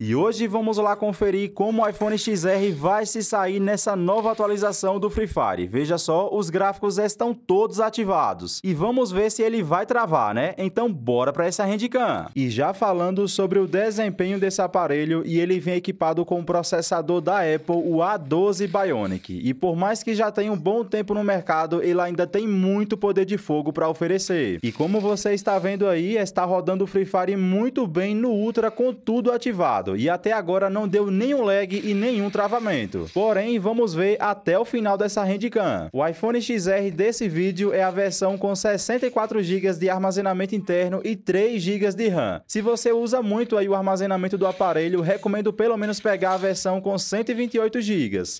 E hoje vamos lá conferir como o iPhone XR vai se sair nessa nova atualização do Free Fire. Veja só, os gráficos estão todos ativados. E vamos ver se ele vai travar, né? Então bora para essa Handicam. E já falando sobre o desempenho desse aparelho, e ele vem equipado com o processador da Apple, o A12 Bionic. E por mais que já tenha um bom tempo no mercado, ele ainda tem muito poder de fogo para oferecer. E como você está vendo aí, está rodando o Free Fire muito bem no Ultra com tudo ativado e até agora não deu nenhum lag e nenhum travamento. Porém, vamos ver até o final dessa Handicam. O iPhone XR desse vídeo é a versão com 64 GB de armazenamento interno e 3 GB de RAM. Se você usa muito aí o armazenamento do aparelho, recomendo pelo menos pegar a versão com 128 GB.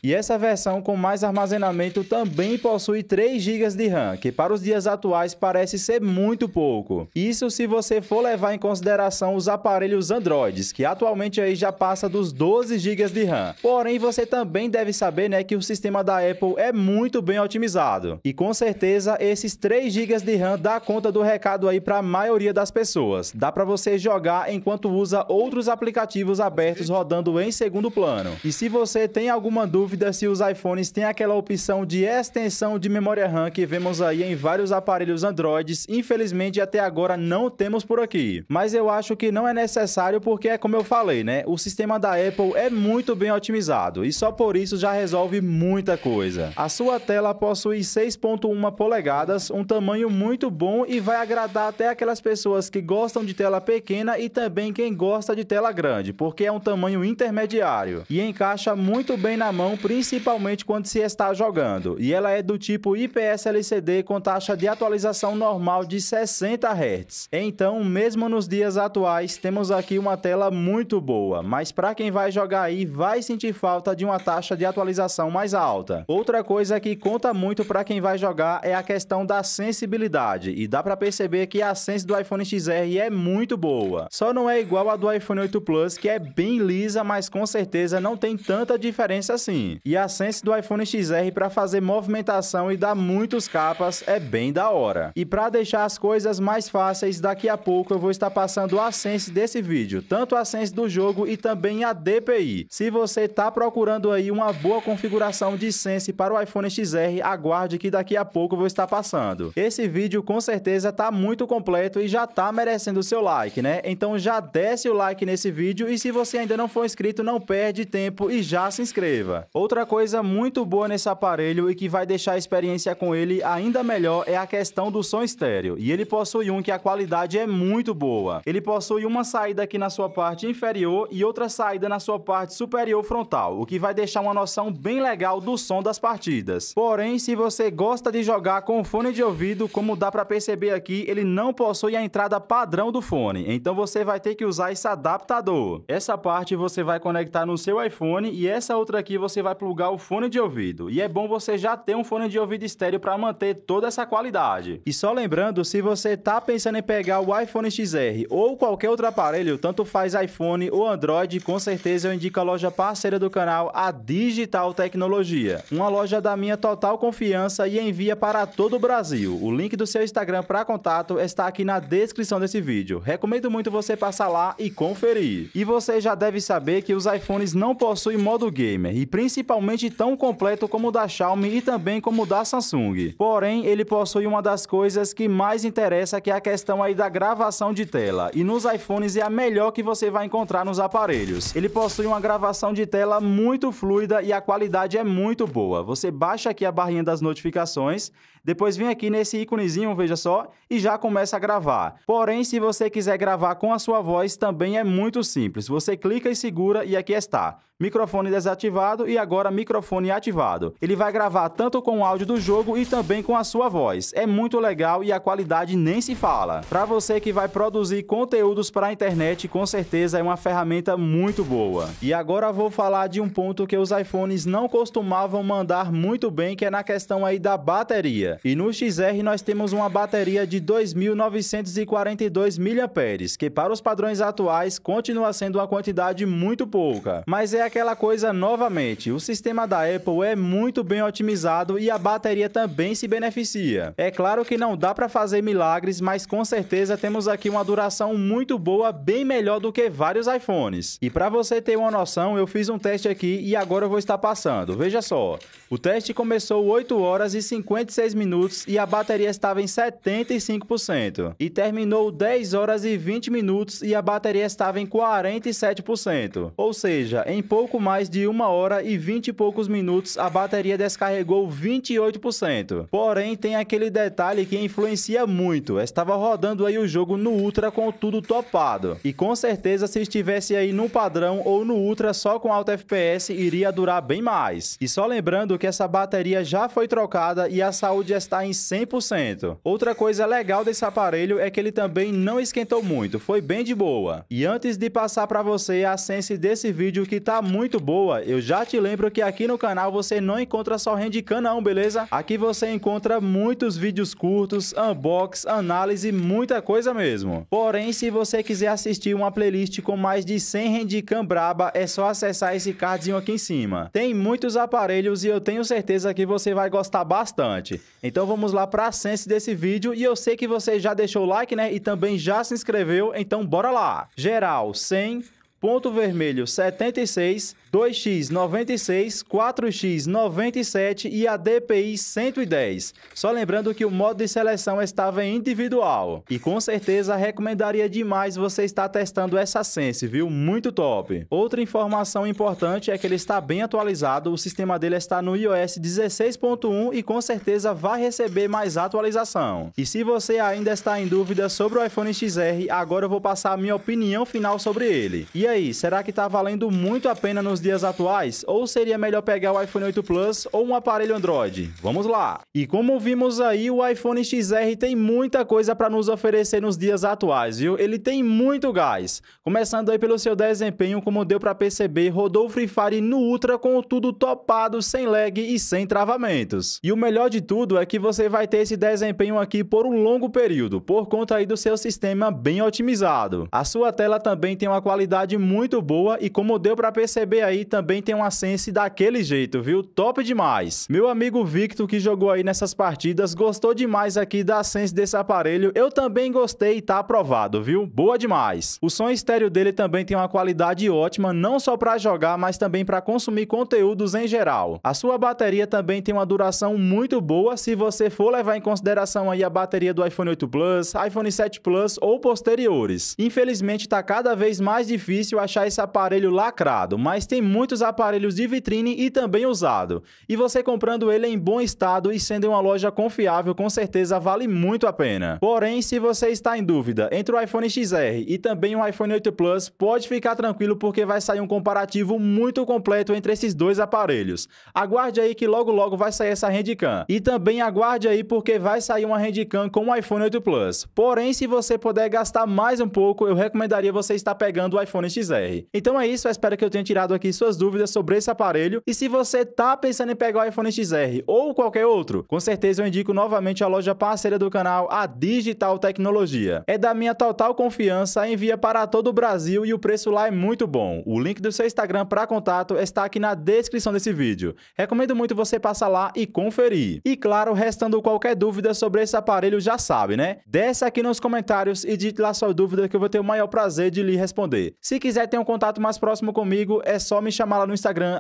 E essa versão com mais armazenamento também possui 3 GB de RAM, que para os dias atuais parece ser muito pouco. Isso se você for levar em consideração os aparelhos Androids, que atualmente aí já passa dos 12 GB de RAM. Porém, você também deve saber, né, que o sistema da Apple é muito bem otimizado. E com certeza esses 3 GB de RAM dá conta do recado aí para a maioria das pessoas. Dá para você jogar enquanto usa outros aplicativos abertos rodando em segundo plano. E se você tem alguma dúvida se os iPhones têm aquela opção de extensão de memória RAM que vemos aí em vários aparelhos Androids, infelizmente até agora não temos por aqui. Mas eu acho que não é necessário porque é como eu falei, né? O sistema da Apple é muito bem otimizado e só por isso já resolve muita coisa. A sua tela possui 6.1 polegadas, um tamanho muito bom e vai agradar até aquelas pessoas que gostam de tela pequena e também quem gosta de tela grande, porque é um tamanho intermediário e encaixa muito bem na mão, principalmente quando se está jogando. E ela é do tipo IPS LCD com taxa de atualização normal de 60 Hz. Então, mesmo nos dias atuais, temos aqui uma tela muito boa boa, mas para quem vai jogar aí vai sentir falta de uma taxa de atualização mais alta. Outra coisa que conta muito para quem vai jogar é a questão da sensibilidade, e dá para perceber que a sense do iPhone XR é muito boa. Só não é igual a do iPhone 8 Plus, que é bem lisa, mas com certeza não tem tanta diferença assim. E a sense do iPhone XR para fazer movimentação e dar muitos capas é bem da hora. E para deixar as coisas mais fáceis, daqui a pouco eu vou estar passando a sense desse vídeo, tanto a sense do jogo jogo e também a DPI. Se você está procurando aí uma boa configuração de Sense para o iPhone XR, aguarde que daqui a pouco eu vou estar passando. Esse vídeo com certeza está muito completo e já está merecendo o seu like, né? Então já desce o like nesse vídeo e se você ainda não for inscrito, não perde tempo e já se inscreva. Outra coisa muito boa nesse aparelho e que vai deixar a experiência com ele ainda melhor é a questão do som estéreo. E ele possui um que a qualidade é muito boa. Ele possui uma saída aqui na sua parte inferior inferior e outra saída na sua parte superior frontal, o que vai deixar uma noção bem legal do som das partidas. Porém, se você gosta de jogar com fone de ouvido, como dá para perceber aqui, ele não possui a entrada padrão do fone, então você vai ter que usar esse adaptador. Essa parte você vai conectar no seu iPhone e essa outra aqui você vai plugar o fone de ouvido. E é bom você já ter um fone de ouvido estéreo para manter toda essa qualidade. E só lembrando, se você tá pensando em pegar o iPhone XR ou qualquer outro aparelho, tanto faz iPhone ou ou Android, com certeza eu indico a loja parceira do canal, a Digital Tecnologia. Uma loja da minha total confiança e envia para todo o Brasil. O link do seu Instagram para contato está aqui na descrição desse vídeo. Recomendo muito você passar lá e conferir. E você já deve saber que os iPhones não possuem modo gamer e principalmente tão completo como o da Xiaomi e também como o da Samsung. Porém, ele possui uma das coisas que mais interessa que é a questão aí da gravação de tela. E nos iPhones é a melhor que você vai encontrar no nos aparelhos. Ele possui uma gravação de tela muito fluida e a qualidade é muito boa. Você baixa aqui a barrinha das notificações, depois vem aqui nesse íconezinho, veja só, e já começa a gravar. Porém, se você quiser gravar com a sua voz, também é muito simples. Você clica e segura e aqui está. Microfone desativado e agora microfone ativado. Ele vai gravar tanto com o áudio do jogo e também com a sua voz. É muito legal e a qualidade nem se fala. Para você que vai produzir conteúdos para a internet, com certeza é uma ferramenta ferramenta muito boa. E agora vou falar de um ponto que os iPhones não costumavam mandar muito bem, que é na questão aí da bateria. E no XR nós temos uma bateria de 2.942 mAh, que para os padrões atuais continua sendo uma quantidade muito pouca. Mas é aquela coisa novamente, o sistema da Apple é muito bem otimizado e a bateria também se beneficia. É claro que não dá para fazer milagres, mas com certeza temos aqui uma duração muito boa, bem melhor do que vários iPhones iPhones. E para você ter uma noção, eu fiz um teste aqui e agora eu vou estar passando. Veja só, o teste começou 8 horas e 56 minutos e a bateria estava em 75%. E terminou 10 horas e 20 minutos e a bateria estava em 47%. Ou seja, em pouco mais de 1 hora e 20 e poucos minutos a bateria descarregou 28%. Porém, tem aquele detalhe que influencia muito. estava rodando aí o jogo no Ultra com tudo topado. E com certeza se estiver aí no padrão ou no Ultra só com alto FPS iria durar bem mais. E só lembrando que essa bateria já foi trocada e a saúde está em 100%. Outra coisa legal desse aparelho é que ele também não esquentou muito, foi bem de boa. E antes de passar para você a sense desse vídeo que tá muito boa, eu já te lembro que aqui no canal você não encontra só rende não, beleza? Aqui você encontra muitos vídeos curtos, unbox, análise, muita coisa mesmo. Porém, se você quiser assistir uma playlist com mais de 100 de Cambraba, é só acessar esse cardzinho aqui em cima. Tem muitos aparelhos e eu tenho certeza que você vai gostar bastante. Então vamos lá para a sense desse vídeo e eu sei que você já deixou o like, né? E também já se inscreveu, então bora lá! Geral 100, Ponto Vermelho 76, 2x 96, 4x 97 e a DPI 110. Só lembrando que o modo de seleção estava individual. E com certeza recomendaria demais você estar testando essa Sense, viu? Muito top. Outra informação importante é que ele está bem atualizado, o sistema dele está no iOS 16.1 e com certeza vai receber mais atualização. E se você ainda está em dúvida sobre o iPhone XR, agora eu vou passar a minha opinião final sobre ele. E aí, aí, será que está valendo muito a pena nos dias atuais? Ou seria melhor pegar o iPhone 8 Plus ou um aparelho Android? Vamos lá! E como vimos aí, o iPhone XR tem muita coisa para nos oferecer nos dias atuais, viu? Ele tem muito gás. Começando aí pelo seu desempenho, como deu para perceber, rodou o Free Fire no Ultra com tudo topado, sem lag e sem travamentos. E o melhor de tudo é que você vai ter esse desempenho aqui por um longo período, por conta aí do seu sistema bem otimizado. A sua tela também tem uma qualidade muito boa e como deu para perceber aí, também tem uma sense daquele jeito, viu? Top demais. Meu amigo Victor, que jogou aí nessas partidas, gostou demais aqui da sense desse aparelho. Eu também gostei e tá aprovado, viu? Boa demais. O som estéreo dele também tem uma qualidade ótima, não só para jogar, mas também para consumir conteúdos em geral. A sua bateria também tem uma duração muito boa, se você for levar em consideração aí a bateria do iPhone 8 Plus, iPhone 7 Plus ou posteriores. Infelizmente tá cada vez mais difícil difícil achar esse aparelho lacrado, mas tem muitos aparelhos de vitrine e também usado. E você comprando ele é em bom estado e sendo em uma loja confiável, com certeza vale muito a pena. Porém, se você está em dúvida entre o iPhone XR e também o iPhone 8 Plus, pode ficar tranquilo porque vai sair um comparativo muito completo entre esses dois aparelhos. Aguarde aí que logo logo vai sair essa Handicam. E também aguarde aí porque vai sair uma Handicam com o iPhone 8 Plus. Porém, se você puder gastar mais um pouco, eu recomendaria você estar pegando o iPhone XR. Então é isso, eu espero que eu tenha tirado aqui suas dúvidas sobre esse aparelho. E se você tá pensando em pegar o iPhone XR ou qualquer outro, com certeza eu indico novamente a loja parceira do canal, a Digital Tecnologia. É da minha total confiança, envia para todo o Brasil e o preço lá é muito bom. O link do seu Instagram para contato está aqui na descrição desse vídeo. Recomendo muito você passar lá e conferir. E claro, restando qualquer dúvida sobre esse aparelho, já sabe, né? Desce aqui nos comentários e dite lá sua dúvida que eu vou ter o maior prazer de lhe responder. Se quiser ter um contato mais próximo comigo, é só me chamar lá no Instagram,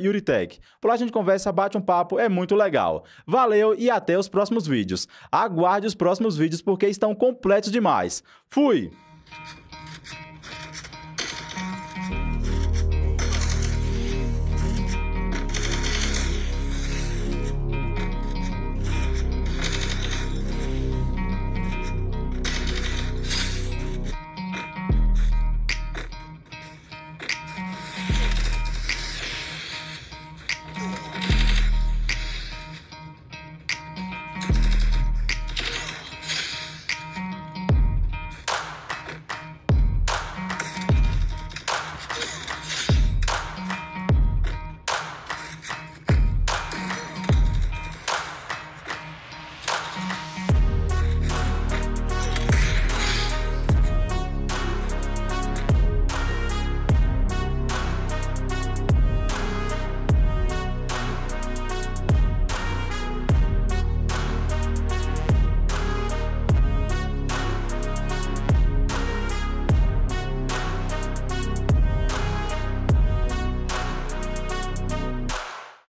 Yuritech. Por lá a gente conversa, bate um papo, é muito legal. Valeu e até os próximos vídeos. Aguarde os próximos vídeos porque estão completos demais. Fui!